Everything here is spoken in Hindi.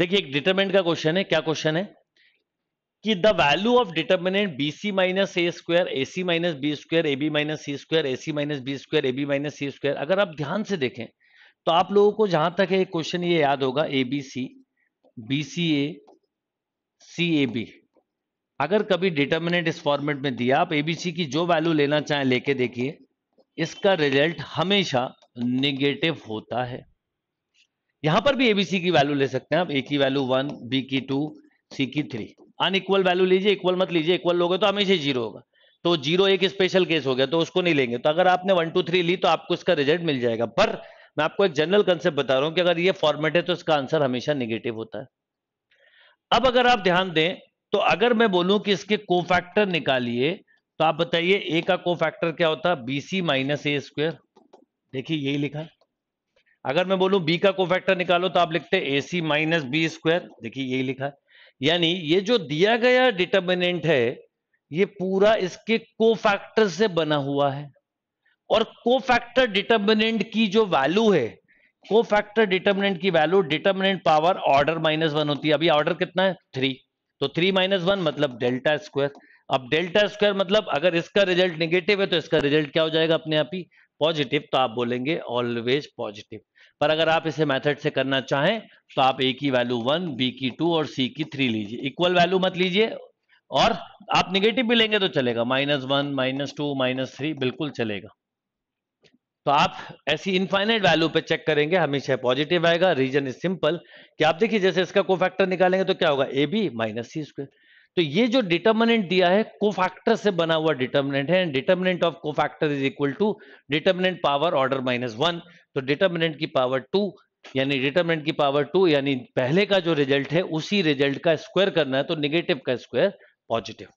देखिए एक डिटर्मेंट का क्वेश्चन है क्या क्वेश्चन है कि the value of determinant B C minus A square A C minus B square A B minus C square A C minus B square A B minus C square अगर आप ध्यान से देखें तो आप लोगों को जहां तक है क्वेश्चन ये याद होगा A B C B C A C A B अगर कभी डिटर्मिनेंट इस फॉर्मेट में दिया आप एबीसी की जो वैल्यू लेना चाहें लेके देखिए इसका रिजल्ट हमेशा निगेटिव होता है यहां पर भी एबीसी की वैल्यू ले सकते हैं आप ए की वैल्यू वन बी की टू सी की थ्री अनइक्वल वैल्यू लीजिए इक्वल मत लीजिए इक्वल लोगे तो हमेशा जीरो होगा तो जीरो एक स्पेशल केस हो गया तो उसको नहीं लेंगे तो अगर आपने वन टू थ्री ली तो आपको इसका रिजल्ट मिल जाएगा पर मैं आपको एक जनरल कंसेप्ट बता रहा हूं कि अगर ये फॉर्मेट है तो इसका आंसर हमेशा निगेटिव होता है अब अगर आप ध्यान दें तो अगर मैं बोलूं कि इसके फैक्टर निकालिए तो आप बताइए ए का फैक्टर क्या होता है बीसी माइनस ए स्क्वेयर देखिए यही लिखा है अगर मैं बोलूं बी का कोफैक्टर निकालो तो आप लिखते A C minus B square देखिए यही लिखा है यानी ये जो दिया गया डिटर्मिनेंट है ये पूरा इसके कोफैक्टर से बना हुआ है और कोफैक्टर डिटर्मिनेंट की जो वैल्यू है कोफैक्टर डिटर्मिनेंट की value determinant power order minus one होती है अभी ऑर्डर कितना है थ्री तो थ्री माइनस वन मतलब डेल्टा स्क्वायर अब डेल्टा स्क्वायर मतलब अगर इसका रिजल्ट निगेटिव है तो इसका रिजल्ट क्या हो जाएगा अपने आप ही पॉजिटिव तो आप बोलेंगे ऑलवेज पॉजिटिव पर अगर आप इसे मेथड से करना चाहें तो आप ए की वैल्यू वन बी की टू और सी की थ्री लीजिए इक्वल वैल्यू मत लीजिए और आप निगेटिव भी लेंगे तो चलेगा minus one minus two minus three बिल्कुल चलेगा तो आप ऐसी इनफाइनाइट वैल्यू पे चेक करेंगे हमेशा पॉजिटिव आएगा रीजन इज सिंपल कि आप देखिए जैसे इसका कोफैक्टर निकालेंगे तो क्या होगा A B minus C square तो ये जो डिटर्मिनेंट दिया है कोफैक्टर से बना हुआ डिटर्मिनेंट है determinant of cofactor is equal to determinant power order minus one तो डिटर्मिनेंट की पावर टू यानी डिटर्मिनेंट की पावर टू यानी पहले का जो रिजल्ट है उसी रिजल्ट का स्क्वायर करना है तो निगेटिव का स्क्वायर पॉजिटिव